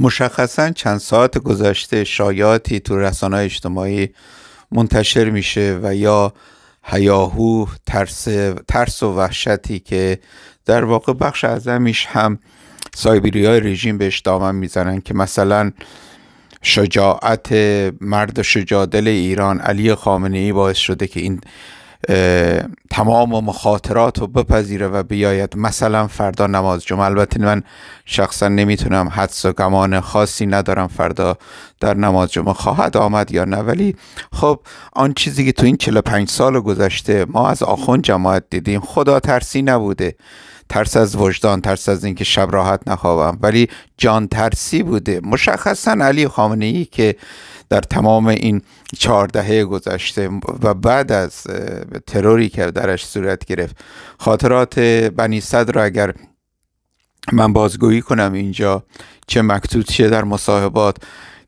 مشخصا چند ساعت گذشته شایعاتی تو رسانه اجتماعی منتشر میشه و یا هیاهو ترس, ترس و وحشتی که در واقع بخش اعظمیش هم سایبیری های رژیم بهش دامن میزنن که مثلا شجاعت مرد شجادل ایران علی خامنه ای باعث شده که این تمام مخاطرات رو بپذیره و بیاید مثلا فردا نماز جمعه البته من شخصا نمیتونم حدس و گمان خاصی ندارم فردا در نماز جمعه خواهد آمد یا نه ولی خب آن چیزی که تو این 45 سال گذشته ما از آخون جماعت دیدیم خدا ترسی نبوده ترس از وجدان ترس از اینکه شب راحت نخوابم ولی جان ترسی بوده مشخصا علی خامنه ای که در تمام این چهار دهه گذشته و بعد از تروری که درش صورت گرفت خاطرات بنی صدر را اگر من بازگویی کنم اینجا چه مکتوب چه در مصاحبات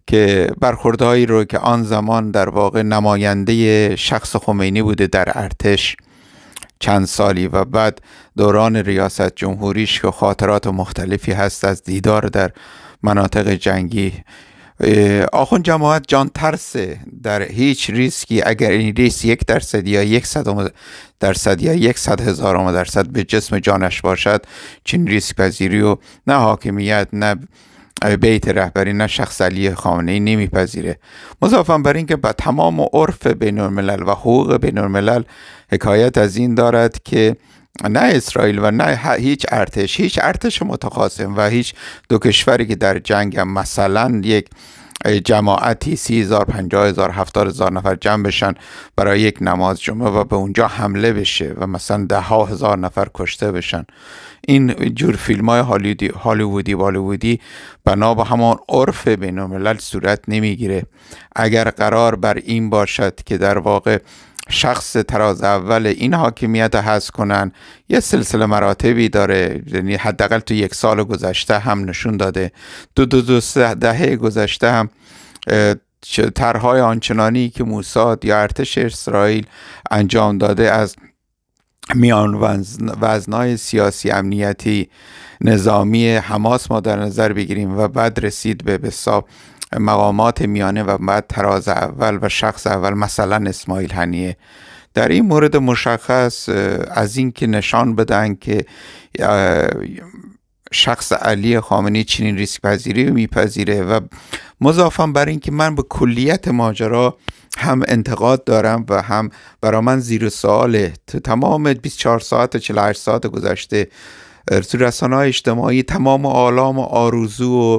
که برخوردهایی رو که آن زمان در واقع نماینده شخص خمینی بوده در ارتش چند سالی و بعد دوران ریاست جمهوریش که خاطرات مختلفی هست از دیدار در مناطق جنگی آخون جماعت جان ترسه در هیچ ریسکی اگر این ریسک یک درصد یا یک صد درصد یا یک صد درصد به جسم جانش باشد چین ریسک پذیری و نه حاکمیت نه بیت رهبری نه شخص علی خامنه ای نمیپذیره مضافا بر اینکه با تمام عرف بین الملل و حقوق بین الملل حکایت از این دارد که نه اسرائیل و نه هیچ ارتش هیچ ارتش متخاصم و هیچ دو کشوری که در جنگ مثلا یک جماعتی سی هزار پنجاه هزار هفتار هزار نفر جمع بشن برای یک نماز جمعه و به اونجا حمله بشه و مثلا ده ها هزار نفر کشته بشن این جور فیلم های هالیوودی بالیوودی بنا به همان عرف بین الملل صورت نمیگیره اگر قرار بر این باشد که در واقع شخص تراز اول این حاکمیت رو حذف کنن یه سلسله مراتبی داره یعنی حداقل تو یک سال گذشته هم نشون داده دو دو دو دهه گذشته هم طرحهای آنچنانی که موساد یا ارتش اسرائیل انجام داده از میان وزنای سیاسی امنیتی نظامی حماس ما در نظر بگیریم و بعد رسید به بساب مقامات میانه و بعد تراز اول و شخص اول مثلا اسماعیل هنیه در این مورد مشخص از اینکه نشان بدن که شخص علی خامنی چنین ریسک پذیری میپذیره و مضافم بر اینکه من به کلیت ماجرا هم انتقاد دارم و هم برا من زیر سواله تو تمام 24 ساعت و 48 ساعت گذشته تو رسانه های اجتماعی تمام آلام و آرزو و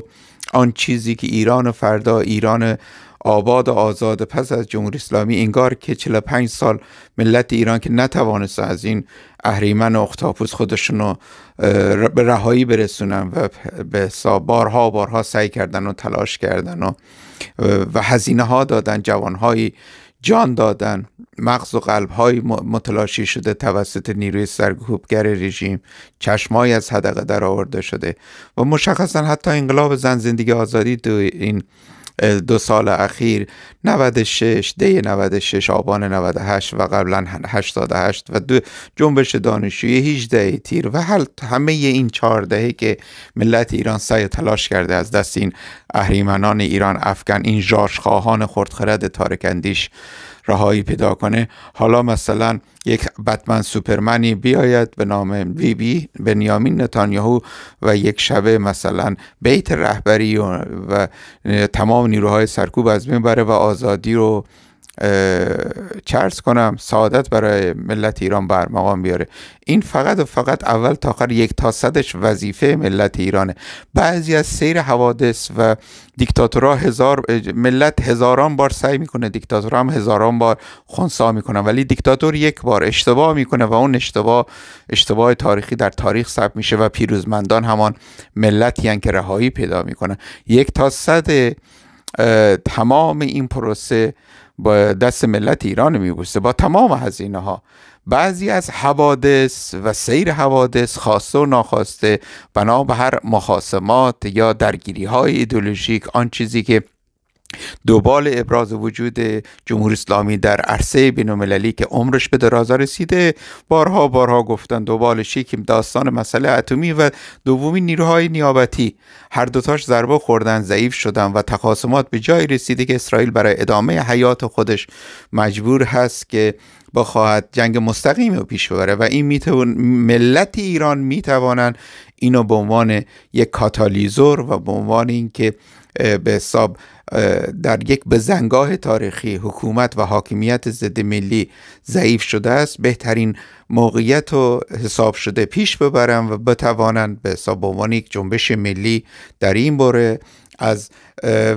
آن چیزی که ایران فردا ایران آباد و آزاد پس از جمهوری اسلامی انگار که 45 سال ملت ایران که نتوانست از این اهریمن و اختاپوس خودشون رو به رهایی برسونن و به حساب بارها بارها سعی کردن و تلاش کردن و و هزینه ها دادن جوانهایی جان دادن مغز و قلب های متلاشی شده توسط نیروی سرکوبگر رژیم چشمای از حدقه در آورده شده و مشخصا حتی انقلاب زن زندگی آزادی تو این دو سال اخیر 96 دی 96 آبان 98 و قبلا 88 و دو جنبش دانشجویی 18 تیر و همه این چهار که ملت ایران سعی تلاش کرده از دست این اهریمنان ایران افغان این جاش خواهان خردخرد تارکندیش رهایی پیدا کنه حالا مثلا یک بتمن سوپرمنی بیاید به نام بی بی بنیامین نتانیاهو و یک شبه مثلا بیت رهبری و, و تمام نیروهای سرکوب از بین بره و آزادی رو چرس کنم سعادت برای ملت ایران بر مقام بیاره این فقط و فقط اول تا آخر یک تا صدش وظیفه ملت ایرانه بعضی از سیر حوادث و دیکتاتورها هزار ملت هزاران بار سعی میکنه دیکتاتورها هم هزاران بار خونسا میکنن ولی دیکتاتور یک بار اشتباه میکنه و اون اشتباه اشتباه تاریخی در تاریخ ثبت میشه و پیروزمندان همان ملتی یعنی که رهایی پیدا میکنن یک تا صد تمام این پروسه با دست ملت ایران میبوسه با تمام هزینه ها بعضی از حوادث و سیر حوادث خواسته و ناخواسته بنا به هر مخاسمات یا درگیری های ایدولوژیک آن چیزی که دوبال ابراز وجود جمهوری اسلامی در عرصه بین المللی که عمرش به درازا رسیده بارها بارها گفتن دوبال یکی داستان مسئله اتمی و دومی نیروهای نیابتی هر دوتاش ضربه خوردن ضعیف شدن و تقاسمات به جای رسیده که اسرائیل برای ادامه حیات خودش مجبور هست که بخواهد جنگ مستقیم رو پیش ببره و این میتوان ملت ایران میتوانن اینو به عنوان یک کاتالیزور و به عنوان اینکه به حساب در یک بزنگاه تاریخی حکومت و حاکمیت ضد ملی ضعیف شده است بهترین موقعیت و حساب شده پیش ببرن و بتوانند به حساب عنوان یک جنبش ملی در این باره از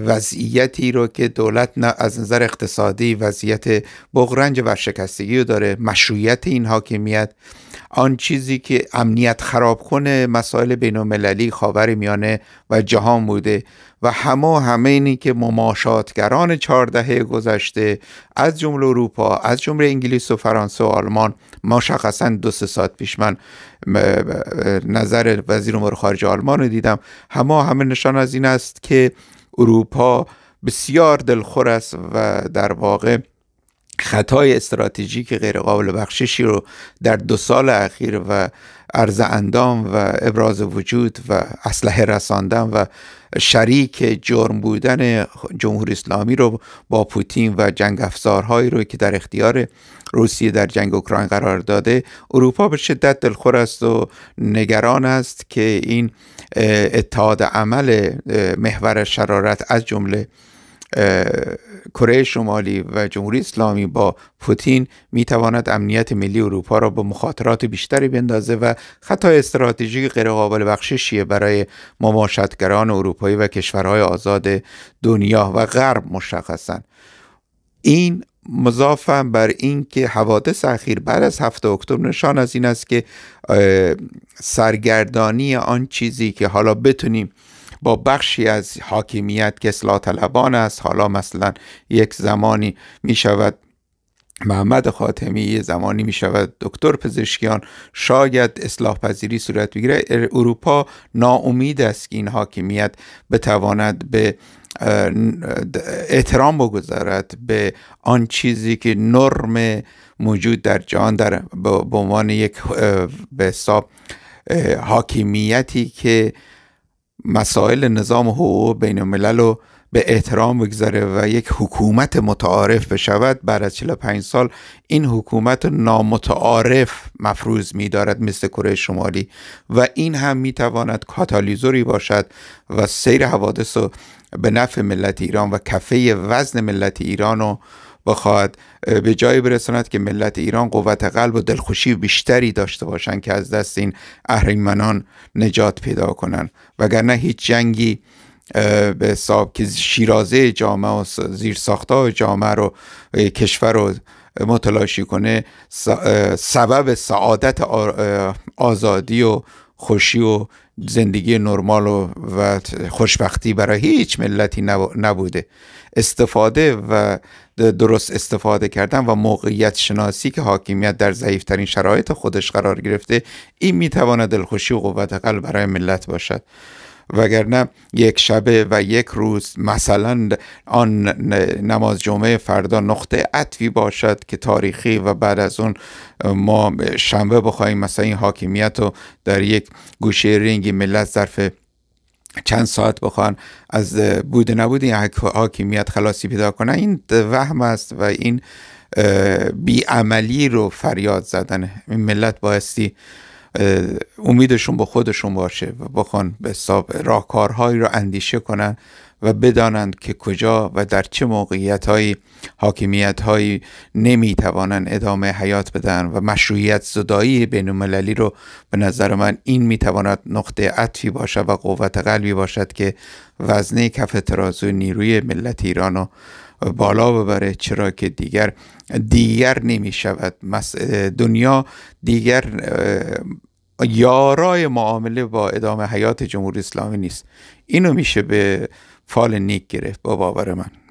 وضعیتی رو که دولت از نظر اقتصادی وضعیت بغرنج و شکستگی رو داره مشروعیت این حاکمیت آن چیزی که امنیت خراب کنه مسائل بین المللی خاور میانه و جهان بوده و همه همه اینی که مماشاتگران چهار گذشته از جمله اروپا از جمله انگلیس و فرانسه و آلمان مشخصا دو سه ساعت پیش من نظر وزیر امور خارجه آلمان رو دیدم همه همه نشان از این است که اروپا بسیار دلخور است و در واقع خطای استراتژیک غیرقابل بخششی رو در دو سال اخیر و عرض اندام و ابراز وجود و اسلحه رساندن و شریک جرم بودن جمهوری اسلامی رو با پوتین و جنگ افزارهایی رو که در اختیار روسیه در جنگ اوکراین قرار داده اروپا به شدت دلخور است و نگران است که این اتحاد عمل محور شرارت از جمله کره شمالی و جمهوری اسلامی با پوتین میتواند امنیت ملی اروپا را به مخاطرات بیشتری بندازه و خطای استراتژیک غیرقابل بخششیه برای مماشتگران اروپایی و کشورهای آزاد دنیا و غرب مشخصا این مضافم بر اینکه حوادث اخیر بعد از هفته اکتبر نشان از این است که سرگردانی آن چیزی که حالا بتونیم با بخشی از حاکمیت که اصلاح طلبان است حالا مثلا یک زمانی می شود محمد خاتمی زمانی می شود دکتر پزشکیان شاید اصلاح پذیری صورت بگیره اروپا ناامید است که این حاکمیت بتواند به احترام بگذارد به آن چیزی که نرم موجود در جهان در به عنوان یک به حاکمیتی که مسائل نظام حقوق بین الملل رو به احترام بگذاره و یک حکومت متعارف بشود بعد از 45 سال این حکومت نامتعارف مفروض می دارد مثل کره شمالی و این هم می کاتالیزوری باشد و سیر حوادث رو به نفع ملت ایران و کفه وزن ملت ایران رو بخواهد به جایی برساند که ملت ایران قوت قلب و دلخوشی بیشتری داشته باشند که از دست این اهریمنان نجات پیدا کنند وگرنه هیچ جنگی به حساب که شیرازه جامعه و زیر ساخته جامعه رو کشور رو متلاشی کنه سبب سعادت آزادی و خوشی و زندگی نرمال و, خوشبختی برای هیچ ملتی نبوده استفاده و درست استفاده کردن و موقعیت شناسی که حاکمیت در ضعیفترین شرایط خودش قرار گرفته این میتواند دلخوشی و قوت قلب برای ملت باشد وگرنه یک شبه و یک روز مثلا آن نماز جمعه فردا نقطه عطفی باشد که تاریخی و بعد از اون ما شنبه بخوایم مثلا این حاکمیت رو در یک گوشه رنگی ملت ظرف چند ساعت بخوان از بوده نبود این حاکمیت خلاصی پیدا کنه این وهم است و این بیعملی رو فریاد زدن این ملت بایستی امیدشون با خودشون باشه و بخوان به حساب راهکارهایی رو اندیشه کنن و بدانند که کجا و در چه موقعیت هایی حاکمیت هایی نمیتوانند ادامه حیات بدن و مشروعیت زدایی بین المللی رو به نظر من این میتواند نقطه عطفی باشد و قوت قلبی باشد که وزنه کف ترازو نیروی ملت ایران رو بالا ببره چرا که دیگر دیگر نمی شود دنیا دیگر یارای معامله با ادامه حیات جمهوری اسلامی نیست اینو میشه به فال نیک گرفت با باور من